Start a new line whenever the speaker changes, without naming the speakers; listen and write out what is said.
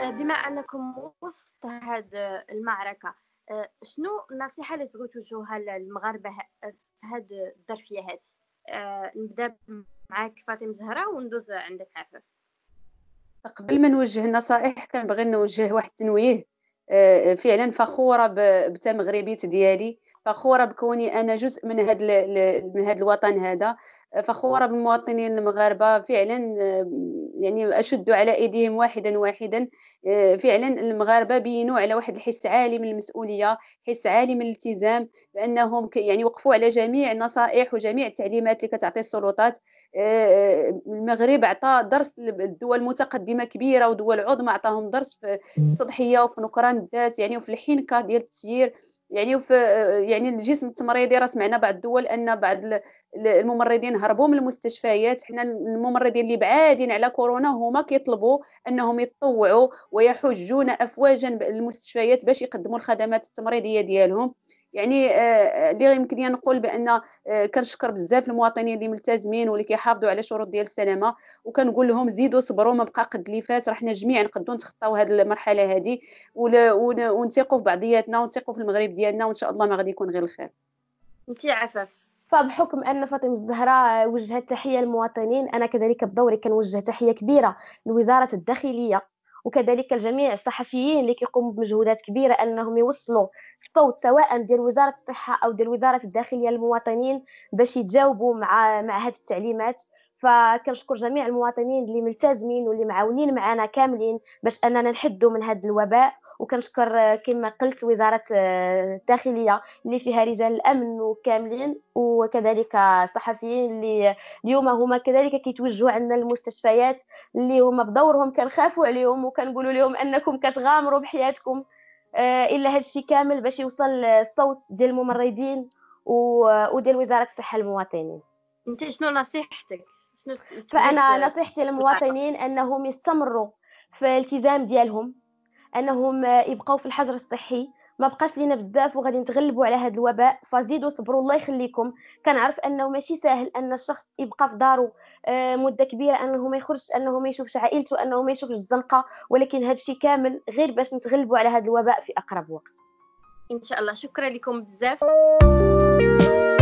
آه، بما انكم وسط هذه آه، المعركه آه، شنو النصيحه اللي تبغوا توجهوها للمغاربه في هذه الظرفيه هذه نبدا معاك فاطمه زهره وندوز عندك عفاف
قبل ما نوجه النصائح كنبغي نوجه واحد التنويه فعلا فخوره بتا مغربيه ديالي فخوره بكوني انا جزء من هذا من هذا الوطن هذا فخوره بالمواطنين المغاربه فعلا آه، يعني اشد على ايديهم واحدا واحدا آه، فعلا المغاربه بينوا على واحد الحس عالي من المسؤوليه حس عالي من الالتزام بانهم يعني وقفوا على جميع النصائح وجميع التعليمات اللي كتعطي السلطات آه، المغرب عطى درس للدول المتقدمه كبيره ودول عظمى عطاهم درس في التضحيه وفي نكران الذات يعني وفي الحنكه ديال التسيير يعني في يعني الجسم التمريضي راه سمعنا بعض الدول ان بعض الممرضين هربوا من المستشفيات حنا الممرضين اللي بعادين على كورونا هما كيطلبوا انهم يتطوعوا ويحجون افواجا المستشفيات باش يقدموا الخدمات التمريضيه ديالهم يعني اللي آه، آه، يمكن لي نقول بان آه، كنشكر بزاف المواطنين اللي ملتزمين واللي كيحافظوا على شروط ديال السلامه وكنقول لهم زيدوا صبروا ما بقى قد اللي فات راه حنا جميعا نقدروا نتخطاو هذه المرحله هذه ونثقوا في بعضياتنا ونثقوا في المغرب ديالنا وان شاء الله ما غادي يكون غير الخير انت عفاف
فبحكم ان فاطمه الزهراء وجهت تحيه للمواطنين انا كذلك بدوري كنوجه تحيه كبيره لوزاره الداخليه وكذلك الجميع الصحفيين اللي كيقوموا بمجهودات كبيره انهم يوصلوا الصوت سواء ديال وزاره الصحه او ديال وزاره الداخليه للمواطنين باش يتجاوبوا مع مع هذه التعليمات فكنشكر جميع المواطنين اللي ملتزمين واللي معاونين معنا كاملين باش اننا نحدوا من هذا الوباء وكنشكر آه، كما قلت وزاره آه، الداخليه اللي فيها رجال الامن وكاملين وكذلك الصحفيين اللي اليوم هما كذلك كيتوجهوا عندنا المستشفيات اللي هما بدورهم كنخافوا عليهم وكنقولوا لهم انكم كتغامروا بحياتكم آه، الا هذا الشيء كامل باش يوصل الصوت ديال الممرضين وديال وزاره الصحه للمواطنين انت شنو نصيحتك فانا نصيحتي للمواطنين انهم يستمروا في الالتزام ديالهم انهم يبقاو في الحجر الصحي ما بقاش لينا بزاف وغادي نتغلبوا على هذا الوباء فزيدوا صبروا الله يخليكم كنعرف انه ماشي ساهل ان الشخص يبقى في دارو آه، مده كبيره انه ما يخرجش انه ما يشوفش عائلته انه ما يشوفش الزنقه ولكن هذا الشيء كامل غير باش نتغلبوا على هذا الوباء في اقرب وقت ان شاء الله شكرا لكم
بزاف